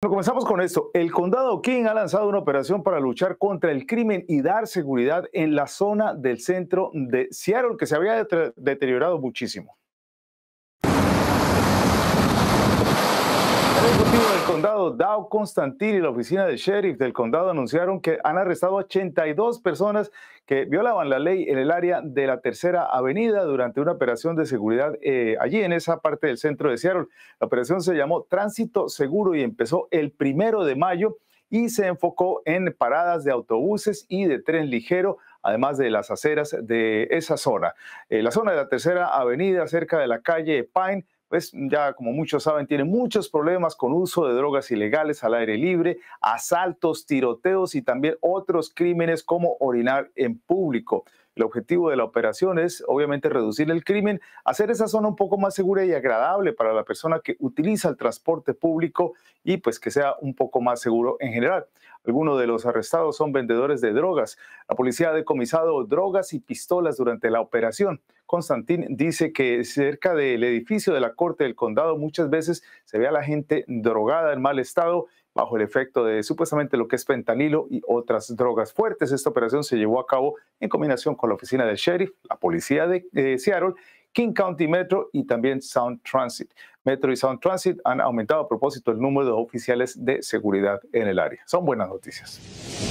Bueno, comenzamos con esto. El condado King ha lanzado una operación para luchar contra el crimen y dar seguridad en la zona del centro de Seattle, que se había deteriorado muchísimo. condado, Dow Constantin y la oficina del sheriff del condado anunciaron que han arrestado 82 personas que violaban la ley en el área de la Tercera Avenida durante una operación de seguridad eh, allí en esa parte del centro de Seattle. La operación se llamó Tránsito Seguro y empezó el primero de mayo y se enfocó en paradas de autobuses y de tren ligero además de las aceras de esa zona. Eh, la zona de la Tercera Avenida, cerca de la calle Pine, pues ya como muchos saben, tiene muchos problemas con uso de drogas ilegales al aire libre, asaltos, tiroteos y también otros crímenes como orinar en público. El objetivo de la operación es, obviamente, reducir el crimen, hacer esa zona un poco más segura y agradable para la persona que utiliza el transporte público y pues que sea un poco más seguro en general. Algunos de los arrestados son vendedores de drogas. La policía ha decomisado drogas y pistolas durante la operación. Constantin dice que cerca del edificio de la Corte del Condado muchas veces se ve a la gente drogada en mal estado bajo el efecto de supuestamente lo que es fentanilo y otras drogas fuertes. Esta operación se llevó a cabo en combinación con la oficina del sheriff, la policía de Seattle, King County Metro y también Sound Transit. Metro y Sound Transit han aumentado a propósito el número de oficiales de seguridad en el área. Son buenas noticias.